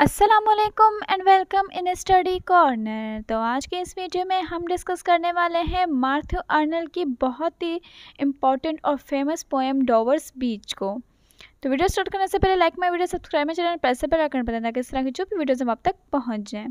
असलकम and welcome in study corner तो आज के इस वीडियो में हम डिस्कस करने वाले हैं मार्थ्यू अर्नल की बहुत ही इम्पॉर्टेंट और फेमस पोएम डोवर्स बीच को तो वीडियो स्टार्ट करने से पहले लाइक माई वीडियो सब्सक्राइब में चैनल प्रेस पर आकर बताना कि इस तरह की जो भी वीडियोज़ हम अब तक पहुँच जाएँ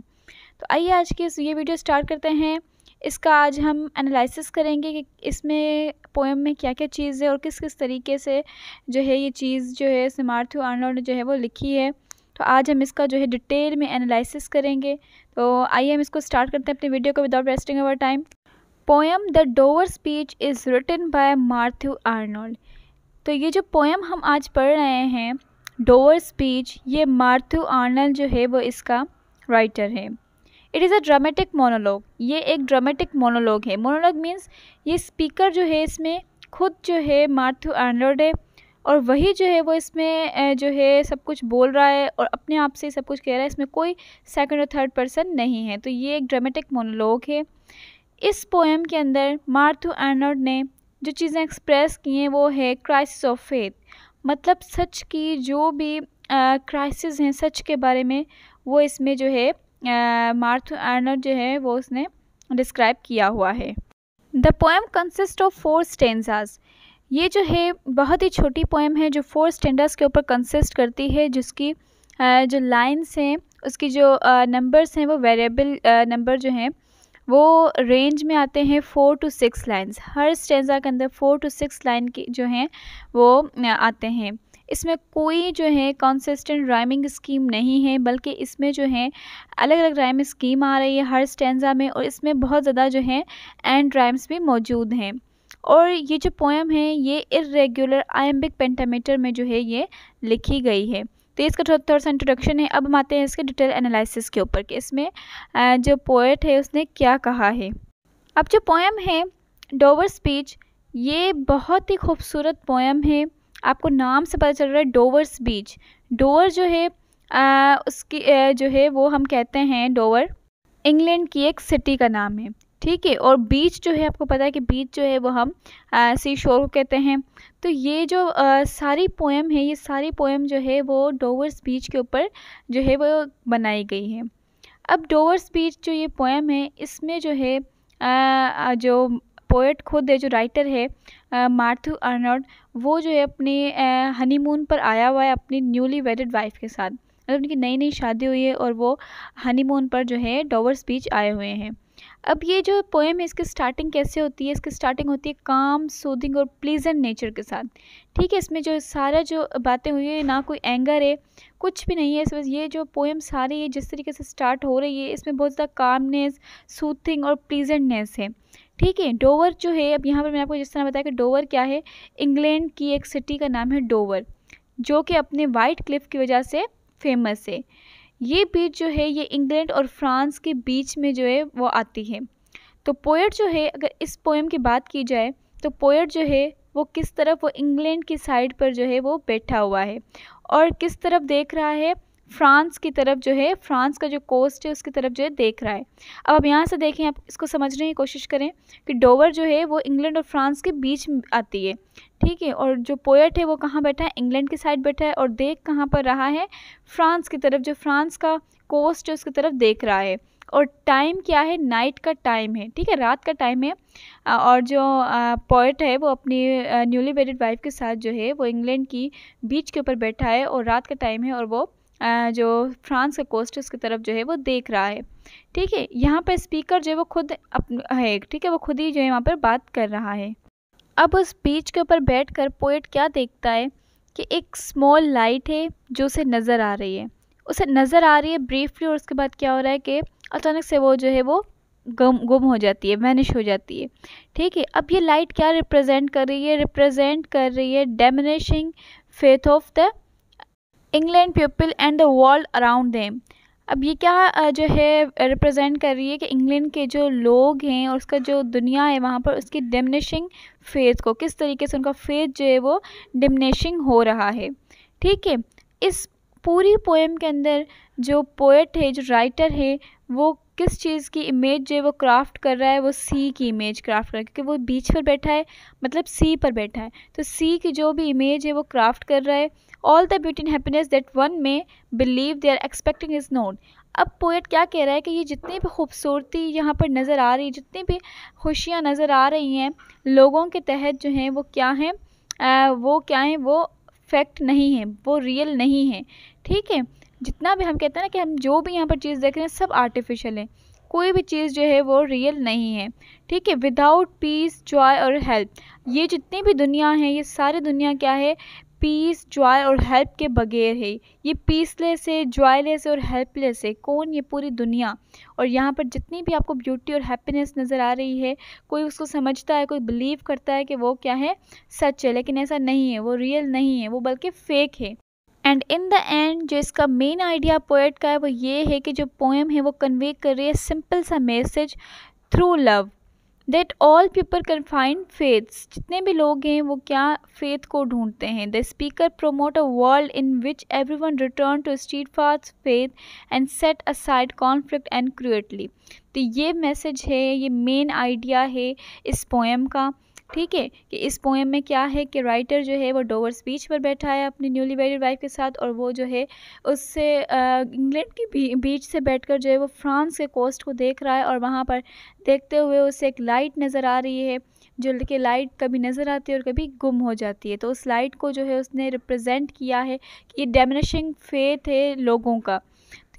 तो आइए आज की इस ये वीडियो स्टार्ट करते हैं इसका आज हम एनालिसिस करेंगे कि इसमें पोएम में क्या क्या चीज़ है और किस किस तरीके से जो है ये चीज़ जो है समार्थ्यू आर्नोल्ड ने जो है वो लिखी है तो आज हम इसका जो है डिटेल में एनालिसिस करेंगे तो आइए हम इसको स्टार्ट करते हैं अपनी वीडियो को without wasting our time poem the Dover speech is written by Matthew Arnold तो ये जो पोएम हम आज पढ़ रहे हैं डोवर स्पीच ये मार्थ्यू आर्नल्ड जो है वो इसका राइटर है it is a dramatic monologue ये एक ड्रामेटिक मोनोलॉग है मोनोलॉग मीन्स ये स्पीकर जो है इसमें खुद जो है मार्थू आर्नोल्ड है और वही जो है वो इसमें जो है सब कुछ बोल रहा है और अपने आप से सब कुछ कह रहा है इसमें कोई सेकंड और थर्ड पर्सन नहीं है तो ये एक ड्रामेटिक मोनोलॉग है इस पोएम के अंदर मार्थू आर्नोल्ड ने जो चीज़ें एक्सप्रेस की हैं वो है क्राइसिस ऑफ फेथ मतलब सच की जो भी क्राइसिस हैं सच के बारे में वो इसमें जो है मार्थ आर्नर जो है वो उसने डिस्क्राइब किया हुआ है the poem consist of four stanzas ये जो है बहुत ही छोटी पोएम है जो फोर स्टेंडर्स के ऊपर कंसिस्ट करती है जिसकी जो लाइंस हैं उसकी जो नंबर्स हैं वो वेरिएबल नंबर जो हैं वो रेंज में आते हैं फ़ोर टू सिक्स लाइंस हर स्टेंजा के अंदर फ़ोर टू सिक्स लाइन की जो हैं वो आते हैं इसमें कोई जो है कंसिस्टेंट राइमिंग स्कीम नहीं है बल्कि इसमें जो है अलग अलग राइम स्कीम आ रही है हर स्टेंजा में और इसमें बहुत ज़्यादा जो है एंड राइम्स भी मौजूद हैं और ये जो पोएम है ये इरेगुलर आयम्बिक पेंटामीटर में जो है ये लिखी गई है तो इसका थोड़ा थोड़ा सा इंट्रोडक्शन है अब हम आते हैं इसके डिटेल एनालिसिस के ऊपर कि इसमें जो पोएट है उसने क्या कहा है अब जो पोएम है डोवर स्पीच ये बहुत ही खूबसूरत पोएम है आपको नाम से पता चल रहा है डोवर्स बीच डोवर जो है आ, उसकी आ, जो है वो हम कहते हैं डोवर इंग्लैंड की एक सिटी का नाम है ठीक है और बीच जो है आपको पता है कि बीच जो है वो हम आ, सी शोर को कहते हैं तो ये जो आ, सारी पोएम है ये सारी पोएम जो है वो डोवर्स बीच के ऊपर जो है वो बनाई गई है अब डोवर्स बीच जो ये पोएम है इसमें जो है आ, जो पोएट खुद है जो राइटर है मार्थ्यू अर्नॉड वो जो है अपने हनीमून पर आया हुआ है अपनी न्यूली वेडेड वाइफ के साथ मतलब उनकी नई नई शादी हुई है और वो हनीमून पर जो है डोवर्स बीच आए हुए हैं अब ये जो पोएम है इसकी स्टार्टिंग कैसे होती है इसकी स्टार्टिंग होती है काम सूदिंग और प्लीजेंट नेचर के साथ ठीक है इसमें जो सारा जो बातें हुई है ना कोई एंगर है कुछ भी नहीं है इस ये जो पोएम सारी है जिस तरीके से स्टार्ट हो रही है इसमें बहुत ज़्यादा कामनेस सूथिंग और प्लीजेंटनेस है ठीक है डोवर जो है अब यहाँ पर मैंने आपको जिस तरह बताया कि डोवर क्या है इंग्लैंड की एक सिटी का नाम है डोवर जो कि अपने वाइट क्लिफ की वजह से फेमस है ये बीच जो है ये इंग्लैंड और फ्रांस के बीच में जो है वो आती है तो पोएट जो है अगर इस पोएम की बात की जाए तो पोएट जो है वो किस तरफ वो इंग्लैंड की साइड पर जो है वो बैठा हुआ है और किस तरफ देख रहा है फ्रांस की तरफ जो है फ्रांस का जो कोस्ट है उसकी तरफ जो है देख रहा है अब आप यहाँ से देखें आप इसको समझने की कोशिश करें कि डोवर जो है वो इंग्लैंड और फ्रांस के बीच आती है ठीक है और जो पोएट है वो कहाँ बैठा है इंग्लैंड की साइड बैठा है और देख कहाँ पर रहा है फ्रांस की तरफ जो फ्रांस का कोस्ट है उसकी तरफ देख रहा है और टाइम क्या है नाइट का टाइम है ठीक है रात का टाइम है और जो पोइट है वो अपनी न्यूली वेडेड वाइफ के साथ जो है वो इंग्लैंड की बीच के ऊपर बैठा है और रात का टाइम है और वो जो फ्रांस का कोस्ट उसकी तरफ जो है वो देख रहा है ठीक है यहाँ पर स्पीकर जो है वो खुद है ठीक है वो खुद ही जो है वहाँ पर बात कर रहा है अब उस बीच के ऊपर बैठ कर पोइट क्या देखता है कि एक स्मॉल लाइट है जो उसे नज़र आ रही है उसे नज़र आ रही है ब्रीफली और उसके बाद क्या हो रहा है कि अचानक से वो जो है वो गम गुम हो जाती है वैनिश हो जाती है ठीक है अब ये लाइट क्या रिप्रेजेंट कर रही है रिप्रेजेंट कर रही है diminishing faith of the England people and the world around them अब ये क्या जो है रिप्रेजेंट कर रही है कि इंग्लैंड के जो लोग हैं और उसका जो दुनिया है वहाँ पर उसकी डिमनिशिंग फेथ को किस तरीके से उनका फेथ जो है वो डिमनिशिंग हो रहा है ठीक है इस पूरी पोएम के अंदर जो पोएट है जो राइटर है वो किस चीज़ की इमेज जो है वो क्राफ्ट कर रहा है वो सी की इमेज क्राफ्ट कर रहा है क्योंकि वो बीच पर बैठा है मतलब सी पर बैठा है तो सी की जो भी इमेज है वो क्राफ्ट कर रहा है all the beauty and happiness that one may believe they are expecting is not अब पोइट क्या कह रहा है कि ये जितनी भी खूबसूरती यहाँ पर नज़र आ रही है जितनी भी खुशियाँ नज़र आ रही हैं लोगों के तहत जो हैं वो क्या हैं वो क्या हैं वो फैक्ट नहीं है वो रियल नहीं है ठीक है जितना भी हम कहते हैं ना कि हम जो भी यहाँ पर चीज़ देख रहे हैं सब आर्टिफिशियल है कोई भी चीज़ जो है वो रियल नहीं है ठीक है विदाउट पीस जॉय और हेल्प ये जितनी भी दुनिया है ये सारी दुनिया क्या है पीस जॉय और हेल्प के बगैर है ये पीसलेस है जॉयलेस है और हेल्पलेस है कौन ये पूरी दुनिया और यहाँ पर जितनी भी आपको ब्यूटी और हैप्पीनेस नज़र आ रही है कोई उसको समझता है कोई बिलीव करता है कि वो क्या है सच है लेकिन ऐसा नहीं है वो रियल नहीं है वो बल्कि फ़ेक है एंड इन द एंड जो इसका मेन आइडिया पोएट का है वो ये है कि जो पोएम है वो कन्वे कर रही है सिंपल सा message through love that all people can find faiths जितने भी लोग हैं वो क्या फेथ को ढूंढते हैं the speaker promote a world in which everyone return to steadfast faith and set aside conflict and creatively तो ये मैसेज है ये मेन आइडिया है इस पोएम का ठीक है कि इस पोएम में क्या है कि राइटर जो है वो डोवर स्पीच पर बैठा है अपनी न्यूली वेरिड वाइफ के साथ और वो जो है उससे इंग्लैंड की बीच से बैठकर जो है वो फ्रांस के कोस्ट को देख रहा है और वहाँ पर देखते हुए उसे एक लाइट नज़र आ रही है जो कि लाइट कभी नज़र आती है और कभी गुम हो जाती है तो उस लाइट को जो है उसने रिप्रजेंट किया है कि ये डेमनिशिंग फेथ है लोगों का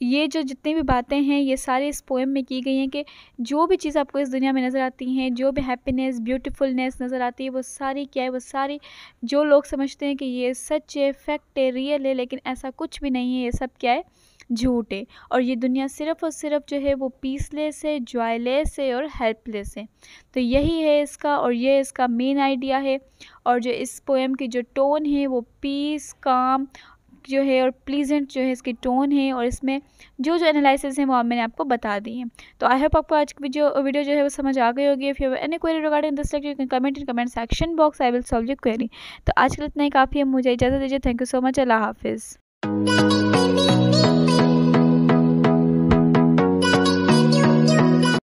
ये जो जितनी भी बातें हैं ये सारे इस पोएम में की गई हैं कि जो भी चीज़ आपको इस दुनिया में नज़र आती हैं जो भी हैप्पीनेस ब्यूटीफुलनेस नज़र आती है वो सारी क्या है वो सारी जो लोग समझते हैं कि ये सच है फैक्ट है रियल है लेकिन ऐसा कुछ भी नहीं है ये सब क्या है झूठ है और ये दुनिया सिर्फ़ और सिर्फ जो है वो पीसलेस है जॉयलेस है और हेल्पलेस है तो यही है इसका और ये इसका मेन आइडिया है और जो इस पोएम की जो टोन है वो पीस काम जो है और प्लीजेंट जो है इसकी टोन है और इसमें जो जो एनालिसिस हैं वो मैंने आपको बता दी हैं तो आई होप आपको आज की जो वीडियो जो है वो समझ आ गई होगी फिर any query regarding this like you can comment in comment section box I will solve you query तो आज के लिए इतना ही काफ़ी है मुझे इजाज़त दीजिए थैंक यू सो मच अल्लाह हाफिज़